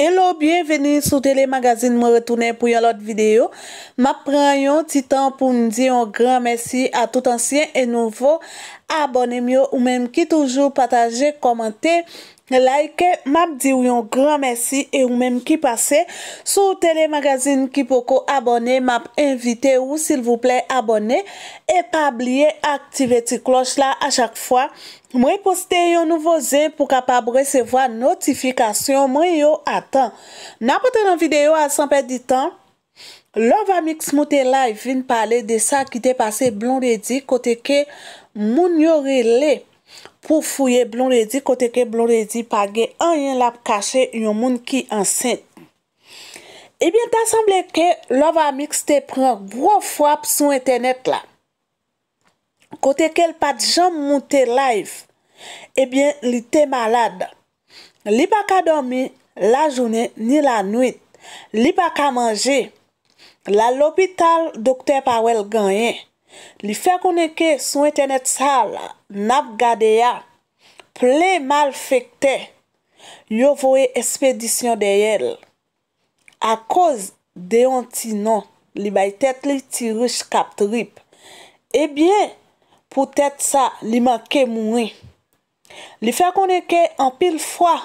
Hello, bienveni sou telemagazine mwen retounen pou yon lot videyo. Map prenen yon titan pou mdi yon gran mersi a tout ansyen e nouvo. Abonnen myo ou menm ki toujou pataje, komante, like. Map di yon gran mersi e ou menm ki pase. Sou telemagazine ki poko abonnen, map invite ou sil vouple abonnen. Et ablie, aktive ti kloch la a chak fwa. Mwen poste yon nouvo zin pou kapab resevo a notifikasyon mwen yon atan. Na poten yon videyo a sanpe ditan, Lovamix mwote live vin pale de sa ki te pase Blonredi kote ke moun yore le pou fouye Blonredi kote ke Blonredi page an yon lap kache yon moun ki ansen. E bie ta sanble ke Lovamix te pren gro fwa p son internet la. kote kel pat jom moun te laif, ebyen li te malade. Li pa ka domi la jounen ni la nwit. Li pa ka manje. La l'opital doktè Pawel Ganyen, li fe konenke sou internet sal, nap gade ya, ple mal fekte, yo voe espedisyon de yel. A koz de yon ti nan, li bay tet li ti rish kap trip, ebyen, pou tèt sa li manke mouni. Li fè konen ke an pil fwa,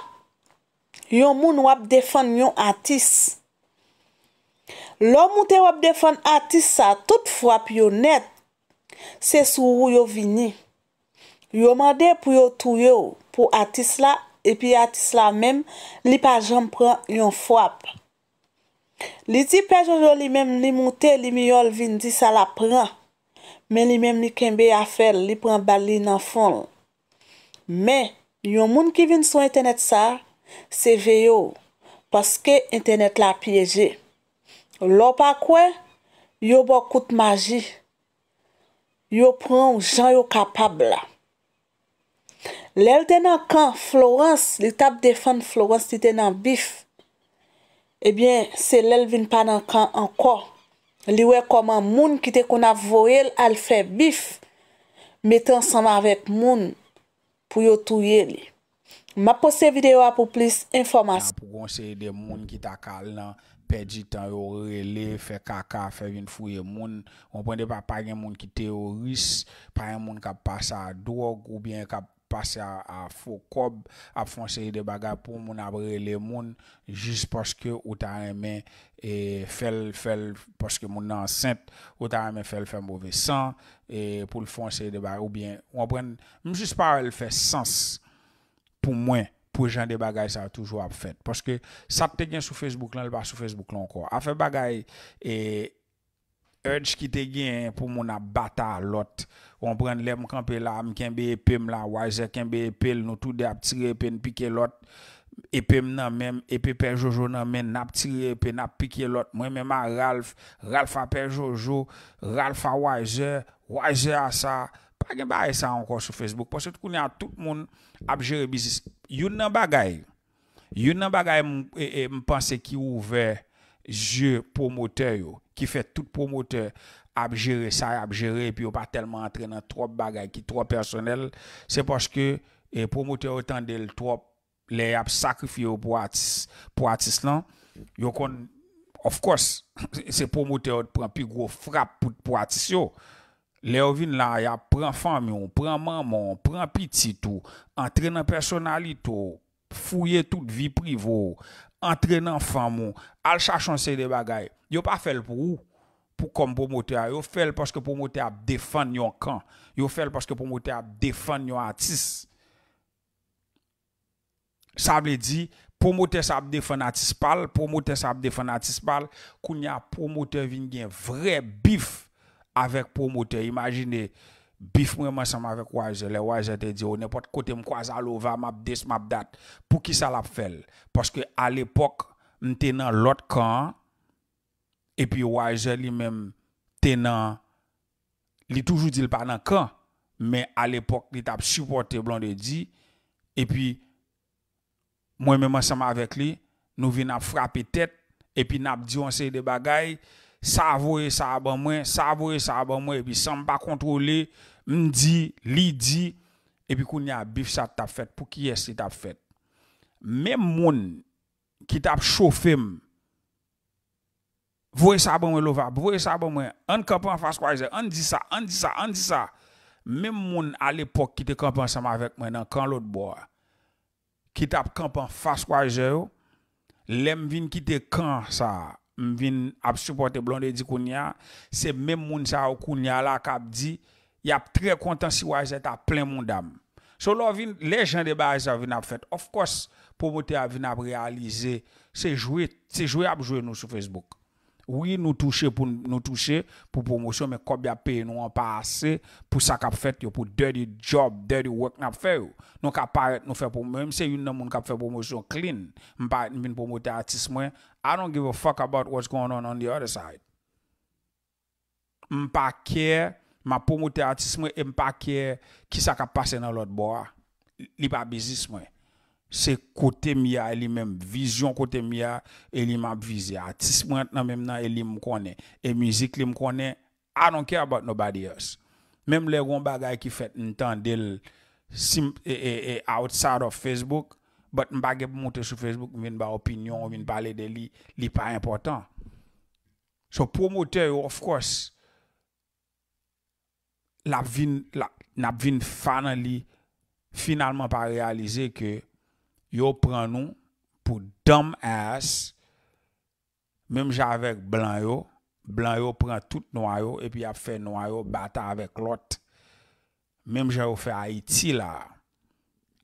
yon moun wap defan yon atis. Lò moun te wap defan atis sa, tout fwa pi yon net, se sou rou yon vini. Yon mande pou yon tou yo, pou atis la, epi atis la men, li pa jen pran yon fwa. Li ti pe jen jen li men, li moun te li mi yon vini, di sa la pran. men li menm li kembe afer, li pren bali nan fon. Men, yon moun ki vin sou internet sa, se veyo, paske internet la pyeje. Lopakwe, yo bokout maji. Yo pren ou jan yo kapab la. Lel denan kan Florence, li tap defan Florence, si denan bif, se lel vin pa nan kan ankor. Liwe koman moun ki te kon avoyel al fè bif, met ansanman avèk moun pou yo touye li. Ma pose videyo apou plis informasyon. Moun ki ta kal nan, pedi tan yo rele, fè kaka, fè yon fouye moun. On pwende pa pwende moun ki te oris, pwende moun ki pa sa drog ou bien ki pa. Pase a fokob ap fonsyeye de bagay pou moun abre le moun jis poske ou ta remen fel fel poske moun ansente ou ta remen fel fel mouve san. E pou l fonsyeye de bagay ou bien moun ap pren mou jis pa wè l fè sens pou mwen pou jan de bagay sa toujou ap fè. Poske sa te gen sou Facebook lè l pa sou Facebook lè anko. A fè bagay e... urge ki te gen pou moun ap bata lot. Wompren, lem mkanpe la, mkenbe epem la, wajze, kenbe epel, nou tou de ap tire epen, pike lot, epem nan men, epen per jojo nan men, nap tire epen, nap pike lot, mwen menman Ralph, Ralph ap per jojo, Ralph a wajze, wajze a sa, pa gen ba a e esa ankon sou Facebook, poset kouni a tout moun ap jere bizis. Youn nan bagay, youn nan bagay mpense e, e, ki ouve, je pou moter yo, ki fè tout promoteur ap jere, sa ap jere, pi yo pa telman antrenan trop bagay ki trop personel, se paske eh, promoteur otan del trop le yap sakrifye yo pou atis lan, yo kon, of course, se promoteur ot pran pi gro frap pou pou atis yo, le yo vin la yap pran famyon, pran maman, pran pi titou, antrenan personali tou, fouye tout vi privou, entraînant femme, al cherchant ces Ils Yo pas fait pour vous pour comme promoteur. Yo fait parce que promoteur défend yon camp. Yo fait parce que promoteur défend yon artiste. Ça veut dire promoteur ça défend artiste pal, promoteur ça défend artiste pal, kounya promoteur vin gen vrai bif avec promoteur. Imaginez Bif mwen mwen seman avèk wajè, lè wajè te di yo, oh, nèpot kote mkwaz alovè, mabdes, mabdat, pou ki sa lap fèl. Paske alèpok, mtenan lot kan, epi wajè li mèm tenan, li toujou di lpanan kan, mwen alèpok li tap supporte blon de di, epi mwen mwen seman avèk li, nou vina frapi tèt, epi nap diyon sey de bagay, Sa vwe, sa aban mwen, sa vwe, sa aban mwen, epi sa m pa kontrole, m di, li di, epi kou ni a bif sa tap fet pou ki yesi tap fet. Mem moun ki tap chofem, vwe sa aban mwen lovab, vwe sa aban mwen, an kampan faskwa je, an di sa, an di sa, an di sa. Mem moun al epok ki te kampan sa m avet mwen nan kan lot bo, ki tap kampan faskwa je, lem vin ki te kan sa. m vin ap supporte blonde di kounia, se men moun sa kounia la kap di, yap tre kontan si waj zet ap plen moun dam. So lor vin, lejen de bariz ap vin ap fet. Of course, pou mouti ap vin ap realize, se jwe ap jwe nou sou Facebook. Ouye nou touche pou nou touche pou promosyon men kob ya pey nou an pa ase pou sa kap fet yo pou dirty job, dirty work nan ap fe yo. Nou kap paret nou fe pou mwen. Mse yon nan moun kap fe promosyon clean. Mpa eten vin pou moter atis mwen. I don't give a fok about what's going on on the other side. Mpa kere ma pou moter atis mwen e mpa kere ki sa kap pase nan lot bo a. Li pa bizis mwen. Se kote mi a li menm, vizyon kote mi a, e li m ap vizye. Atis mwen nan menm nan e li m konen. E mizik li m konen, I don't care about nobody else. Mem le gwen bagay ki fet n tan del e, outside of Facebook, but m bagay m monte sou Facebook, mwen ba opinyon, mwen pale de li, li pa important. So promote yo, of course, n ap vin fanan li, finalman pa realize ke yo pran nou pou dumb ass, mem javèk blan yo, blan yo pran tout noyo, epi ap fè noyo bata avèk lot, mem javèk yo fè Haiti la,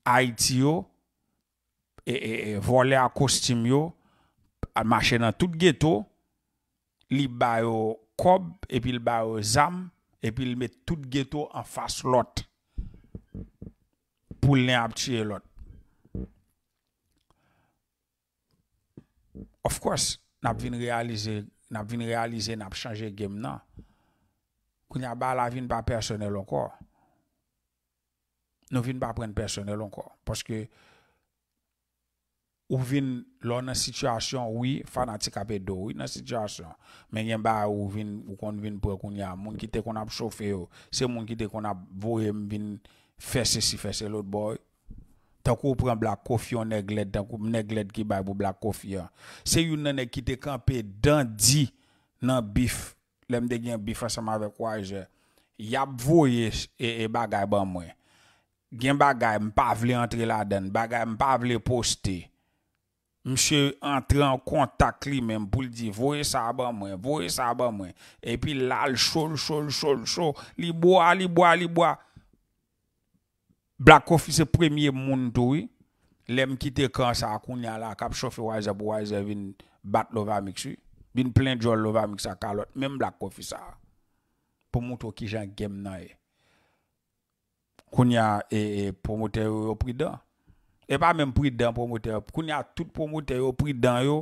Haiti yo, e, e, e vole akostim yo, ap mache nan tout ghetto, li bayo kob, epi li bayo zam, epi li met tout ghetto an fass lot, pou lè ap chè lot, Of course, n ap vin realize, n ap vin realize, n ap chanje gem nan. Kounya bala vin pa personel ankor. Nou vin pa pren personel ankor. Poske, ou vin lò nan sityasyon, wii, fanatik apè do, wii nan sityasyon. Men yen bala ou vin, ou kon vin prekounya, moun ki te kon ap sofe yo. Se moun ki te kon ap vorem vin fese si fese lòt boy. tan kou pren blak kofyon neglet, tan kou neglet ki bay pou blak kofyon. Se yon nan e kite kampe dandi nan bif, lem de gen bif asama vek waje, yap voye e, e bagay ban mwen. Gen bagay mpa vle antre la den, bagay mpa vle poste. Mche antre an kontak li men pou ldi, voye sa ban mwen, voye sa ban mwen. E pi lal chol, chol, chol, chol, liboa, liboa, liboa. Black Coffee se premye moun touwi, lem ki te kansa akoun ya la kap chofi waze pou waze vin bat lovamik su, vin plen jol lovamik sa kalot. Mem Black Coffee sa, pou moun tou ki jan gem nan e. Koun ya e pwomote yo yo pri dan. E pa men pri dan pwomote yo, koun ya tout pwomote yo, pri dan yo,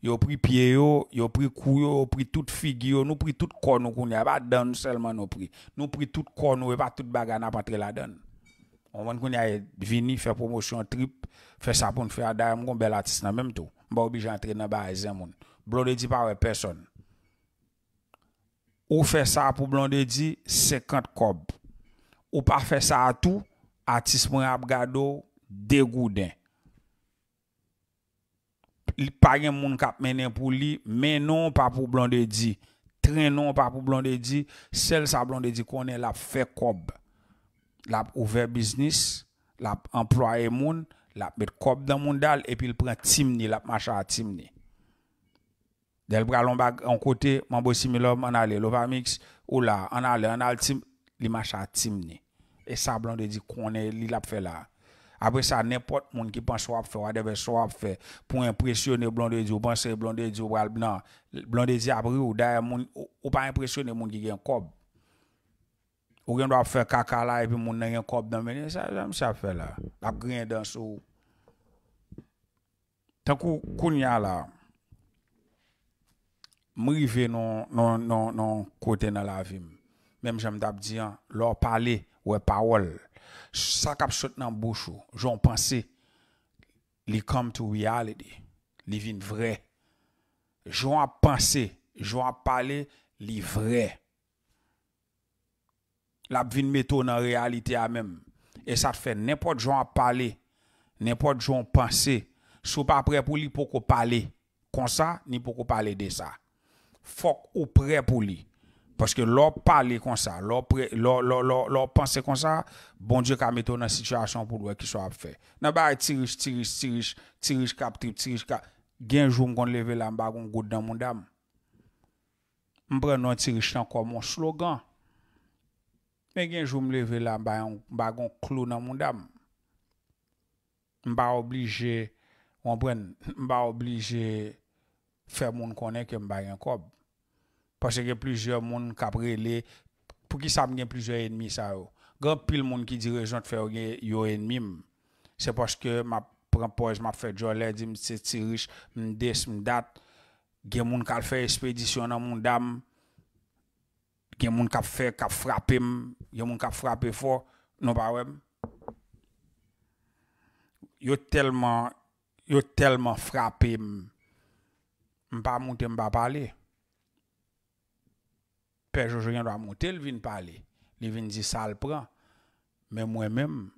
yo pri pie yo, yo pri kou yo, yo pri tout fig yo, nou pri tout kono koun ya, pa dan selman yo pri. Nou pri tout kono, e pa tout bagana patre la dan. Mwen kon yaye vini fè promosyon trip, fè sa pou nou fè a daye mwen kon bel atis nan menm tou. Mwen ba oubi jan tre nan ba a ezen moun. Blondedi pa wè person. Ou fè sa pou Blondedi, sekant kob. Ou pa fè sa a tou, atis mwen ap gado, degou den. Pagè moun kap menen pou li, menon pa pou Blondedi, trenon pa pou Blondedi, sel sa Blondedi konen la fè kob. La ap ouve biznis, la ap employe moun, la ap bet kop dan moun dal, epi l pran tim ni, la ap macha a tim ni. Del pran lom bag an kote, man bo simi lom, an ale, l overmix, ou la, an ale, an ale tim, li macha a tim ni. E sa blande di konen, li la ap fe la. Apre sa, nepot moun ki pan so ap fe, wadebe so ap fe, pou impresyonne blande di, ou pan se blande di, ou pran blande di ap ri ou daye moun, ou pa impresyonne moun ki gen kop. Ou gen do ap fè kakala epi moun nè yon kob nan menye. Sè jèm sè fè la. La gren dan sou. Tenkou koun ya la. Mè rive nan non, non, non kote nan la vim. Mèm jèm dap diyan. Lò pale wè pawol. Sè kap sot nan bouchou. Joun panse. Li come to reality. Li vin vre. Joun ap panse. Joun ap pale li vre. Joun ap panse. la ap vin meto nan realite a mem. E sa te fè, nèmpot joun a pale, nèmpot joun panse, sou pa pre pou li pou ko pale, konsa, ni pou ko pale de sa. Fok ou pre pou li, paske lò pale konsa, lò panse konsa, bon diyo ka meto nan sityasyon pou lò ki sou ap fè. Nan ba e tirish, tirish, tirish, tirish kap, tirish kap, genjou mkon leve la mba goun gout nan moun dam. Mpre nan tirish lan kwa moun slogan, Men genjou m leve la m bagon klou nan moun dam. M ba oblije, m ba oblije fe moun konen ke m bagon kob. Pwase gen plizye moun kaprele pou ki sa m gen plizye enmi sa yo. Gan pil moun ki di rejon te fe yo enmim. Se pwase ke m ap prempoye m ap fe jo lè di m se tirish m des m dat. Gen moun kal fe espedisyon nan moun dam. y a des gens frappé, il y a des gens qui frappé fort, non pas ouais. Yo tellement yo tellement frappé m pas monter m pas parler. Père Jojo de monter, il vient parler. Il vient dire ça le prend. Mais moi-même,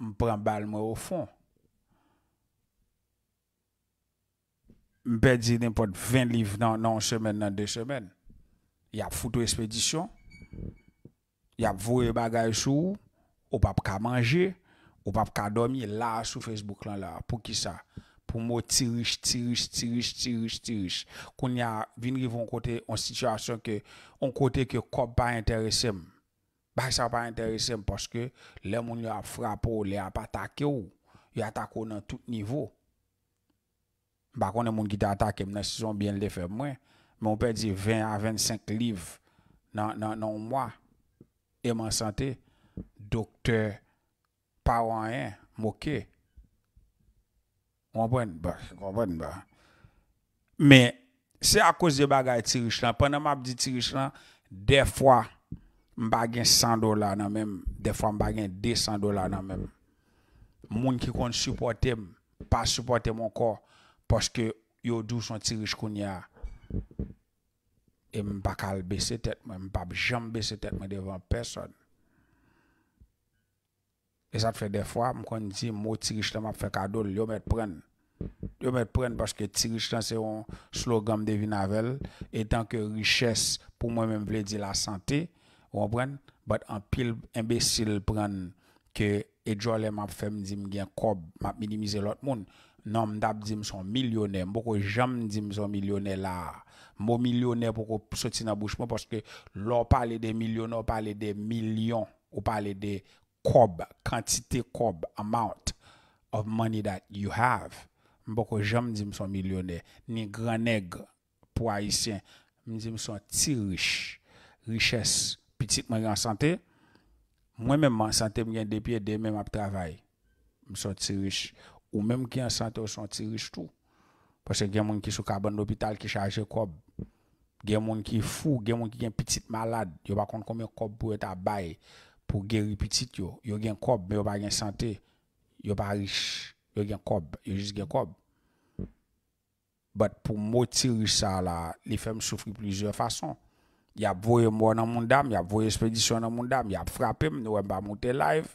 je prends balle moi au fond. Je perds n'importe 20 livres dans une semaine, dans deux semaines. Y ap foto espedisyon, y ap vowe bagay sou, ou pap ka manje, ou pap ka domi la sou Facebook lan la. Pou ki sa? Pou mou tirish, tirish, tirish, tirish, tirish. Koun y a vin rive an kote, an sityasyon ke, an kote ke kop pa enteresem. Bak sa pa enteresem poske le moun y ap frapo, le ap atake ou, y atako nan tout nivou. Bak konen moun ki te atake mwen, si son bien le fe mwen. Mon père dit 20 à 25 livres dans, dans, dans mois. Et ma santé, docteur, pas rien, moqué. On pas, comprenez Mais c'est à cause de bagages de Pendant m'a je dis là, des fois je 100 dollars même, des fois je 200 dollars dans même. Moun qui ne supporter pas supporter mon corps parce que yo dou son Tirichlan. E mwen pa kal besi tet mwen, mwen pa jom besi tet mwen devan person. E sa te fe defwa, mwen kon di, mwen ti rishtan mwen fe kadol, yon mwen pren. Yon mwen pren paske ti rishtan se yon slogan de vin avel, etan ke riches pou mwen mwen vle di la sante, yon pren. Bat an pil imbesil pren ke edjole mwen fe mwen di mwen gen kob, mwen minimize lot moun. Nan mwen tap di mwen son milyonè, mwen poko jom di mwen son milyonè la. Mo milyonè pou kwa soti nan bouch mwen. Poske lò ou pale de milyon, ou pale de milyon. Ou pale de kob, kantite kob, amount of money that you have. Mwen bako jèm di mson milyonè. Ni granèg pou haisyen. Mwen di mson ti rich. Riches. Pitik mwen yon sante. Mwen mèm mwen sante mwen gen depye de mèm ap travay. Mwen santi rich. Ou mèm mwen gen sante mwen santi rich tou. Poske gen mwen ki sou kabon l'opital ki chaje kob. Gen moun ki fou, gen moun ki gen pitit malad, yo ba kon kon men kob pou et a bay pou gen ripitit yo. Yo gen kob, men yo ba gen sante, yo ba rish, yo gen kob, yo jis gen kob. But pou moti rish sa la, li fem soufri plizye fason. Ya boye moun an moun dam, ya boye spedisyon an moun dam, ya frape m, nou en ba moute live,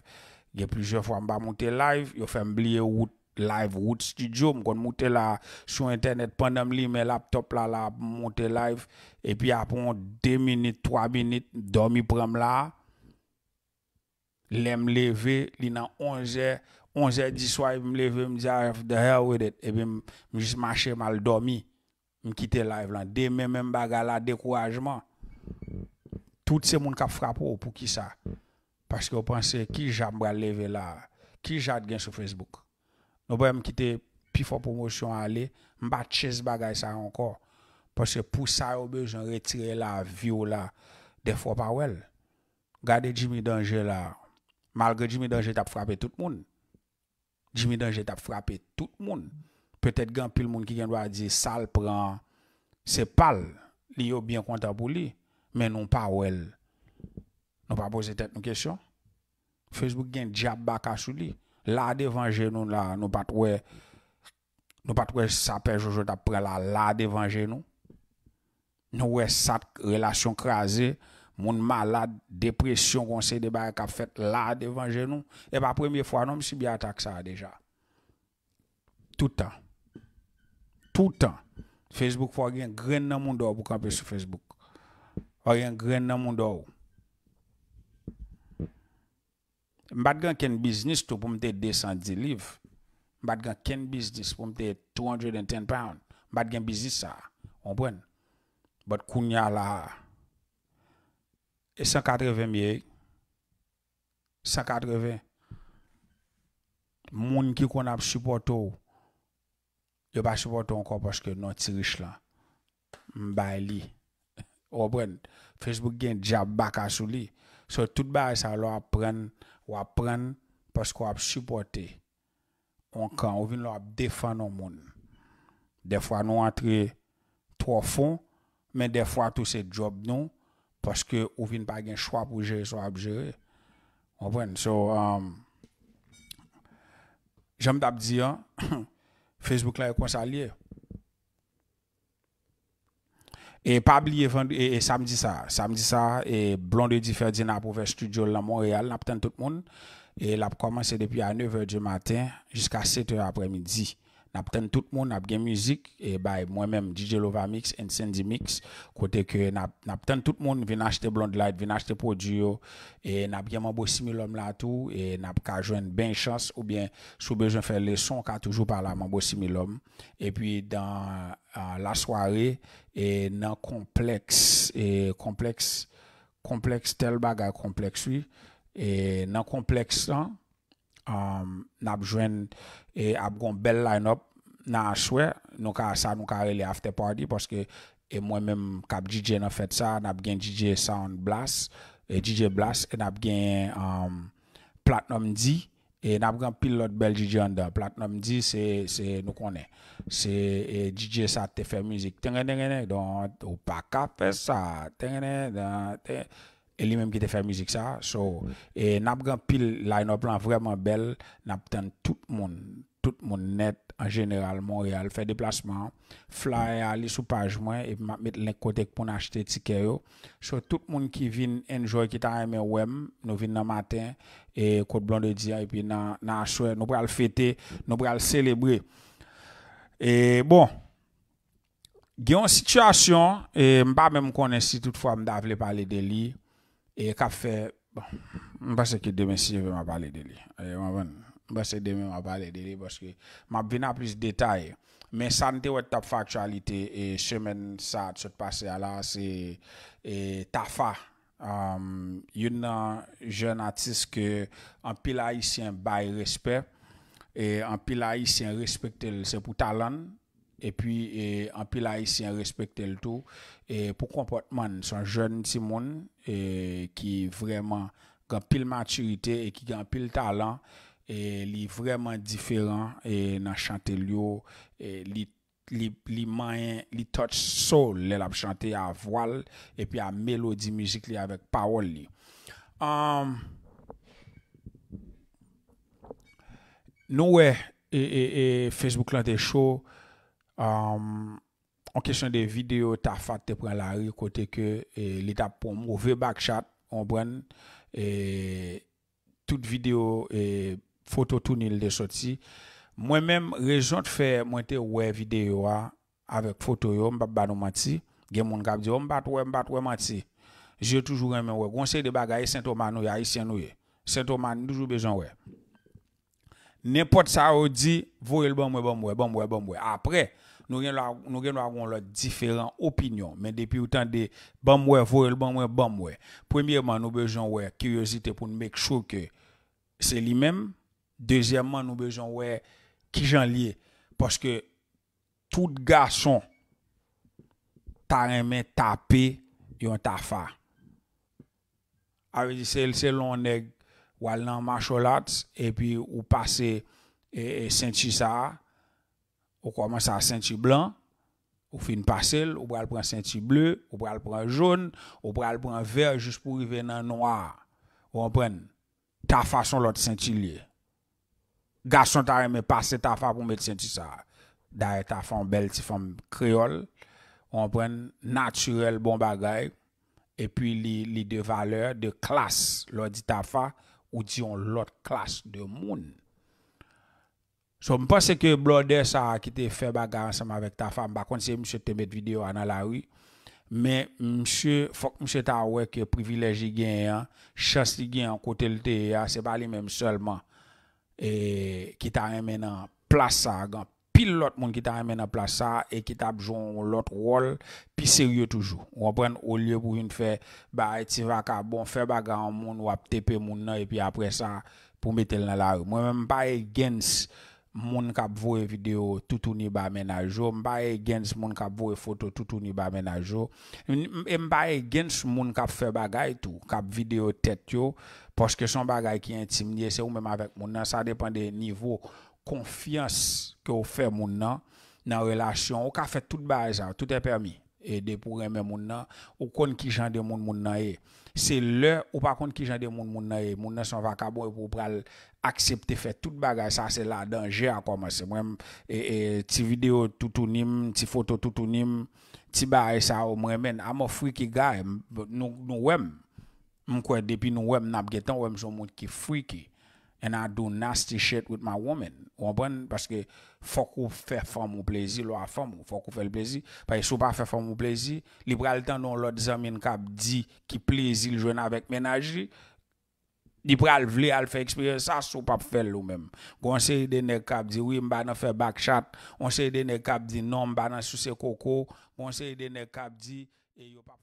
gen plizye fwa mba moute live, yo fem bliye wout. live Wood Studio, je monter là sur internet pendant li mes laptop là la monter live et puis après 2 minutes, 3 minutes, dormi prendre là. L'aime lever, li na 11h, 11h du soir, me lever, me dire ah, the hell with it et puis me juste marcher mal dormi. Me quitter live là, des même bagarre là découragement. Tout ces monde qui frappe pour qui ça Parce que vous pensez qui j'aime lever là, qui j'ai sur Facebook Nou pwèm kite pi fò promosyon alè, mba tches bagay sa yon kor. Pwèche pou sa yon bej yon retire la, vyo la, defo pa wèl. Gade jimi denje la, malgre jimi denje tap frape tout moun. Jimmy denje tap frape tout moun. Petèt gen pil moun ki gen dwa di sal pran, se pal. Li yo byen konta pou li, men nou pa wèl. Nou pa pose tet nou kesyon. Facebook gen diap baka sou li. La devanje nou la, nou pat wè, nou pat wè sape jojote apre la, la devanje nou. Nou wè sat relasyon krasè, moun ma la depresyon kon se debare ka fet la devanje nou. E pa premye fwa nou, misi bi atak sa deja. Toutan. Toutan. Facebook fwa yon gren nan moun do ou pou kampe sou Facebook. Or yon gren nan moun do ou. Mbade gen ken biznis tou pou mte 210 liv. Mbade gen ken biznis pou mte 210 pound. Mbade gen biznis sa. O pren. Bat kounya la. E 180 miye. 180. Moun ki kon ap suporto. Yo pa suporto anko paske non ti rich la. Mba e li. O pren. Facebook gen jab baka sou li. So tout ba e sa lo ap pren... wap pren, pask wap supporte, an kan, ou vin lop defan an moun, defwa nou atre, to fon, men defwa tou se job nou, paske ou vin bagen chwa pou jere, sou ap jere, an ven, so, jem da b di an, Facebook la e konsa liye, E pabli evan, e samdi sa, samdi sa, e blonde di ferdi na pouve studio la Montreal, na pten tout moun, e la pou komanse depi a 9 vèr di matin, jiska 7 vèr apre midi. Nap ten tout moun ap gen mouzik, e bay mwen men DJ Lovamix and Sandy Mix, kote ke nap ten tout moun vin achete Blond Light, vin achete prodiyo, e nap gen moun bo similom la tou, e nap ka jwen ben chans, ou bien sou bejwen fè leson, ka toujou parla moun bo similom. E pi dan la sware, e nan e kompleks, kompleks tel bagay komplekswi, e nan kompleks san, Um, n ap jwen e ap gon bel line up nan aswe Nou ka sa nou ka re le after party Poske e mwen men kap DJ nan fet sa N ap gen DJ Sound Blast DJ e, Blast e n ap gen um, Platnom D E n ap gen pil lot bel DJ andan Platnom D se nou konen Se DJ e, sa te fe mizik Tengene, tengene, don ou pa kap fet sa Tengene, tengene e li menm ki te fè müzik sa, so, mm. e nap gran pil, la yon plan vreman bel, nap ten tout moun, tout moun net, an general, Montréal, fè deplasman, fly a li sou page mwen, epi map met lèk kotek pou n'achete tikey yo, so tout moun ki vin enjoy ki ta remen wèm, nou vin nan matin, e kote blan de diya, epi nan aswe, nou pral fète, nou pral selebré, e bon, gen yon situasyon, e mpa menm konensi tout fwa mda vle pale de li, E kap fe, bon, mba se ki deme si je ve mba pale dele. E mba se deme mba pale dele, pwoske mba bwina plis detay. Men san te wèd tap faktualite, e semen sa, sot pase ala, se e, tafa um, yon nan jen atis ke an pila isyen bay respe, e an pila isyen respekte lise pou talan, epi anpil a isi an respekte l tou, pou kompotman san joun ti moun, ki vreman gan pil maturite, ki gan pil talan, li vreman diferan nan chante li yo, li mayen, li touch soul, lè l ap chante a voal, epi a melodi mizik li avèk pawol li. Nou we, Facebook lante chou, Um, en question des vidéos, ta fat te prend la rue côté que eh, l'étape pour mauvais backchat, on prend et eh, toute vidéo et eh, photo tout tournée de sortie. Moi-même, raison de faire, moi te ouais vidéo ah, avec photo yo, m'ba ba menti. Gen moun kap di, m'ba ouais, pas ouais menti. J'ai toujours aimé ouais. Conseil de bagaille Saint-Thomas nous haïtien nous. Saint-Thomas toujours besoin ouais. N'importe ça on dit, voyez le bon ouais, bon bon bon Après Nou gen nou avon lò diferant opinyon. Men depi ou tan de bam wè, vòl, bam wè, bam wè. Premye man nou bejan wè, kiryosite pou nou mek chou ke se li menm. Dezyè man nou bejan wè, ki jan liye. Poske tout gason ta remè tape yon ta fa. Awe di sel, sel lon neg wal nan masholat. E pi ou pase e senti sa a. Ou koman sa senti blan, ou fin pasel, ou pral pran senti bleu, ou pral pran joun, ou pral pran verjous pou rive nan noar. Ou an pren ta fason lot senti li. Gason ta reme pase ta fason pou mwen senti sa. Da re ta fon bel ti fom kreol, ou an pren naturel bon bagay. E pi li de valeur, de klas, lor di ta fason, ou di yon lot klas de moun. So mpase ke blode sa a kite fe baga anseman vek ta fam, ba konti se msye te met videyo anan la wi, men msye, fok msye ta wek privileji gen yon, chast gen an kote lte yon, se pa li menm selman, e, ki ta remen an plasa, gan pil lot moun ki ta remen an plasa, e ki ta bjoun lot rol, pi seryo toujou. Mwen pren ou lye pou yon fe, ba eti vaka bon fe baga an moun, wap tepe moun nan, e pi apre sa, pou metel nan la wi. Mwen mwen pa e genn se, moun kap vowe videyo toutou ni ba mena jo, mba e genz moun kap vowe foto toutou ni ba mena jo, e mba e genz moun kap fwe bagay tou, kap videyo tet yo, poske son bagay ki intimye, se ou mena vek moun nan, sa depan de nivou konfians ke ou fwe moun nan, nan relasyon, ou ka fwe tout baza, tout e permi, edi pou reme moun nan, ou kon ki jan de moun moun nan eye. Se lè ou pa kont ki jan de moun moun nèye, moun nè son vakabo pou pral aksepte fè tout bagay sa, se la danje a komanse. Mwen e, e, ti video toutounim, ti foto toutounim, ti bagay sa ou mwen men. Ama friki gaye, nou wèm, mwen kwen depi nou wèm, nabgetan wèm son moun ki friki. And I do nasty shit with my woman. Wapwen? Bon? Paske fok ou fe fom ou plezi. Lo a fom ou fok ou fel plezi. Paye sou pa fe fom ou plezi. Li pral tan nou lò di zamin kap di ki plezi ljwen avèk menajli. Li pral vle al fe eksperyè sa sou pa fel lò mèm. Gon se yi dene kap di wim ba nan fe backchat. Gon se yi dene kap di nan mba nan suse koko. Gon se yi dene kap di... E